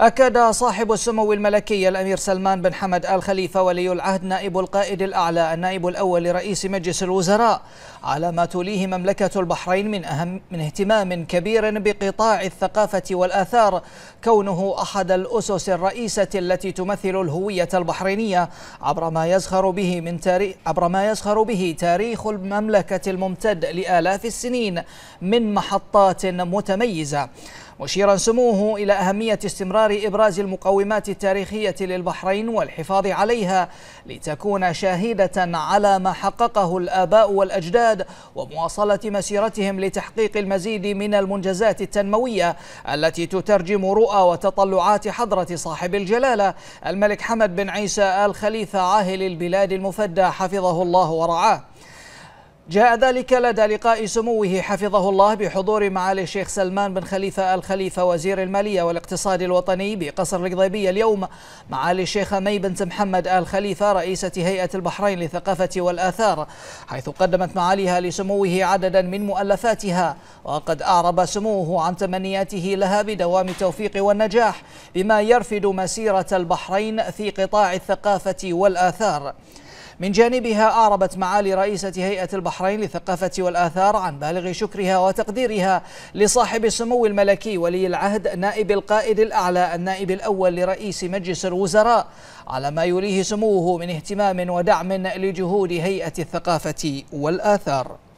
أكد صاحب السمو الملكي الأمير سلمان بن حمد آل خليفة ولي العهد نائب القائد الأعلى النائب الأول لرئيس مجلس الوزراء على ما توليه مملكة البحرين من أهم من اهتمام كبير بقطاع الثقافة والآثار كونه أحد الأسس الرئيسة التي تمثل الهوية البحرينية عبر ما يزخر به من تاريخ عبر ما يزخر به تاريخ المملكة الممتد لآلاف السنين من محطات متميزة مشيرا سموه إلى أهمية استمرار إبراز المقومات التاريخية للبحرين والحفاظ عليها لتكون شاهدة على ما حققه الآباء والأجداد ومواصلة مسيرتهم لتحقيق المزيد من المنجزات التنموية التي تترجم رؤى وتطلعات حضرة صاحب الجلالة الملك حمد بن عيسى آل خليفة عاهل البلاد المفدى حفظه الله ورعاه جاء ذلك لدى لقاء سموه حفظه الله بحضور معالي الشيخ سلمان بن خليفة الخليفة وزير المالية والاقتصاد الوطني بقصر القضيبية اليوم معالي الشيخ مي بنت محمد آل خليفة رئيسة هيئة البحرين للثقافة والآثار حيث قدمت معاليها لسموه عددا من مؤلفاتها وقد أعرب سموه عن تمنياته لها بدوام التوفيق والنجاح بما يرفد مسيرة البحرين في قطاع الثقافة والآثار من جانبها أعربت معالي رئيسة هيئة البحرين للثقافة والآثار عن بالغ شكرها وتقديرها لصاحب السمو الملكي ولي العهد نائب القائد الأعلى النائب الأول لرئيس مجلس الوزراء على ما يريه سموه من اهتمام ودعم لجهود هيئة الثقافة والآثار